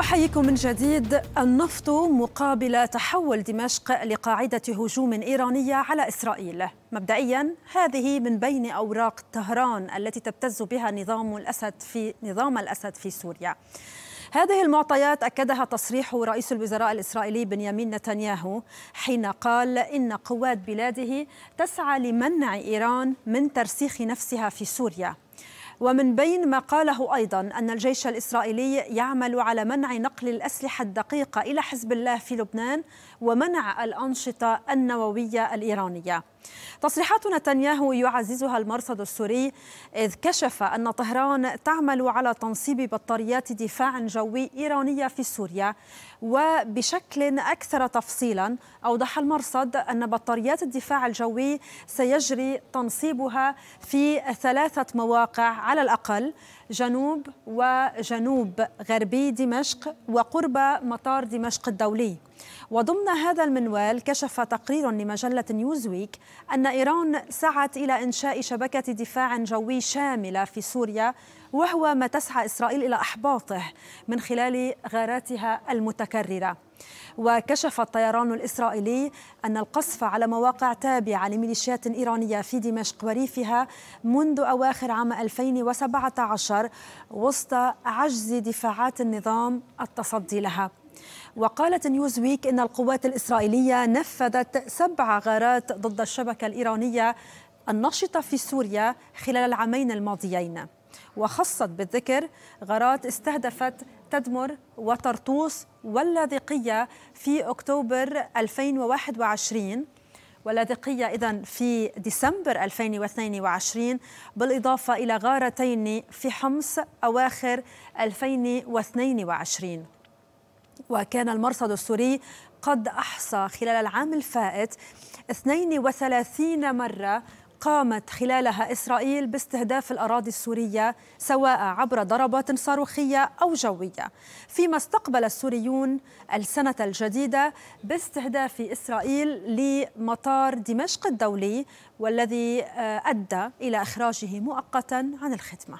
أحييكم من جديد النفط مقابل تحول دمشق لقاعدة هجوم إيرانية على إسرائيل مبدئيا هذه من بين أوراق طهران التي تبتز بها نظام الأسد في نظام الأسد في سوريا هذه المعطيات أكدها تصريح رئيس الوزراء الإسرائيلي بنيامين نتنياهو حين قال إن قوات بلاده تسعى لمنع إيران من ترسيخ نفسها في سوريا ومن بين ما قاله أيضا أن الجيش الإسرائيلي يعمل على منع نقل الأسلحة الدقيقة إلى حزب الله في لبنان ومنع الأنشطة النووية الإيرانية تصريحات نتنياهو يعززها المرصد السوري إذ كشف أن طهران تعمل على تنصيب بطاريات دفاع جوي إيرانية في سوريا وبشكل أكثر تفصيلا أوضح المرصد أن بطاريات الدفاع الجوي سيجري تنصيبها في ثلاثة مواقع على الأقل جنوب وجنوب غربي دمشق وقرب مطار دمشق الدولي وضمن هذا المنوال كشف تقرير لمجلة نيوزويك أن إيران سعت إلى إنشاء شبكة دفاع جوي شاملة في سوريا وهو ما تسعى إسرائيل إلى إحباطه من خلال غاراتها المتكررة وكشف الطيران الإسرائيلي أن القصف على مواقع تابعة لميليشيات إيرانية في دمشق وريفها منذ أواخر عام 2017 وسط عجز دفاعات النظام التصدي لها وقالت نيوزويك إن القوات الإسرائيلية نفذت سبع غارات ضد الشبكة الإيرانية النشطة في سوريا خلال العامين الماضيين وخصت بالذكر غارات استهدفت تدمر وطرطوس واللاذقية في أكتوبر 2021 واللاذقية إذا في ديسمبر 2022 بالإضافة إلى غارتين في حمص أواخر 2022 وكان المرصد السوري قد أحصى خلال العام الفائت 32 مرة قامت خلالها إسرائيل باستهداف الأراضي السورية سواء عبر ضربات صاروخية أو جوية فيما استقبل السوريون السنة الجديدة باستهداف إسرائيل لمطار دمشق الدولي والذي آه، أدى إلى إخراجه مؤقتا عن الخدمة